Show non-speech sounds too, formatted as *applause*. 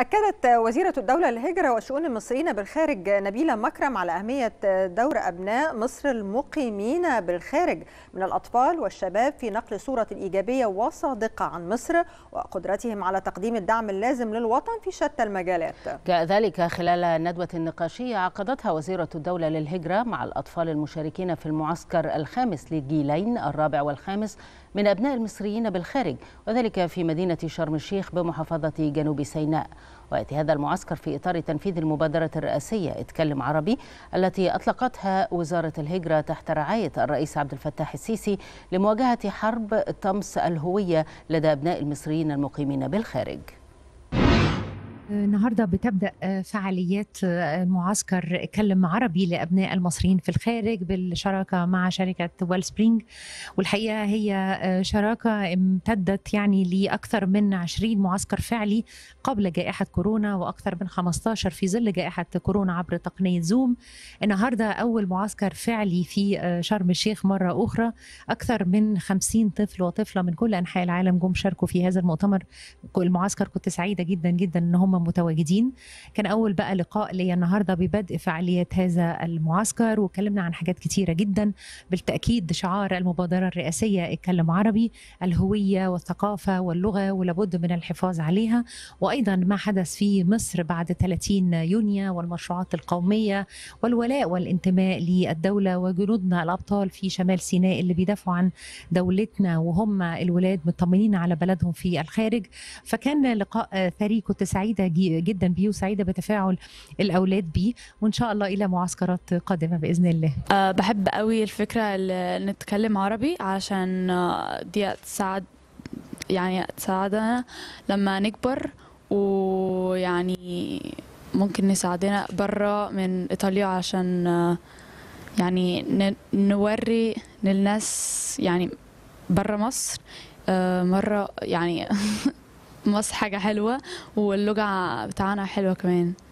أكدت وزيرة الدولة للهجرة وشؤون المصريين بالخارج نبيلة مكرم على أهمية دور أبناء مصر المقيمين بالخارج من الأطفال والشباب في نقل صورة إيجابية وصادقة عن مصر وقدرتهم على تقديم الدعم اللازم للوطن في شتى المجالات. كذلك خلال ندوة نقاشية عقدتها وزيرة الدولة للهجرة مع الأطفال المشاركين في المعسكر الخامس للجيلين الرابع والخامس من أبناء المصريين بالخارج وذلك في مدينة شرم الشيخ بمحافظة جنوب سيناء ويأتي هذا المعسكر في إطار تنفيذ المبادرة الرئاسية اتكلم عربي التي أطلقتها وزارة الهجرة تحت رعاية الرئيس عبد الفتاح السيسي لمواجهة حرب طمس الهوية لدى أبناء المصريين المقيمين بالخارج النهارده بتبدا آه، فعاليات آه، معسكر اتكلم عربي لابناء المصريين في الخارج بالشراكه مع شركه ويل سبرينج والحقيقه هي آه، شراكه امتدت يعني لاكثر من 20 معسكر فعلي قبل جائحه كورونا واكثر من 15 في ظل جائحه كورونا عبر تقنيه زوم النهارده اول معسكر فعلي في شرم الشيخ مره اخرى اكثر من 50 طفل وطفله من كل انحاء العالم جم شاركوا في هذا المؤتمر المعسكر كنت سعيده جدا جدا ان هم متواجدين كان أول بقى لقاء ليا النهاردة ببدء فعاليات هذا المعسكر وكلمنا عن حاجات كتيرة جدا بالتأكيد شعار المبادرة الرئاسية اتكلم عربي الهوية والثقافة واللغة ولابد من الحفاظ عليها وأيضا ما حدث في مصر بعد 30 يونيو والمشروعات القومية والولاء والانتماء للدولة وجنودنا الأبطال في شمال سيناء اللي بيدافعوا عن دولتنا وهم الولاد مطمنين على بلدهم في الخارج فكان لقاء ثري كنت سعيدة جدا بيه وسعيده بتفاعل الاولاد بيه وان شاء الله الى معسكرات قادمه باذن الله أه بحب قوي الفكره اللي نتكلم عربي عشان أه، دي تساعد يعني تساعدنا لما نكبر ويعني ممكن نساعدنا برا من ايطاليا عشان أه، يعني نوري للناس يعني برا مصر أه، مره يعني *laughs* مصر حاجة حلوة واللغة بتاعنا حلوة كمان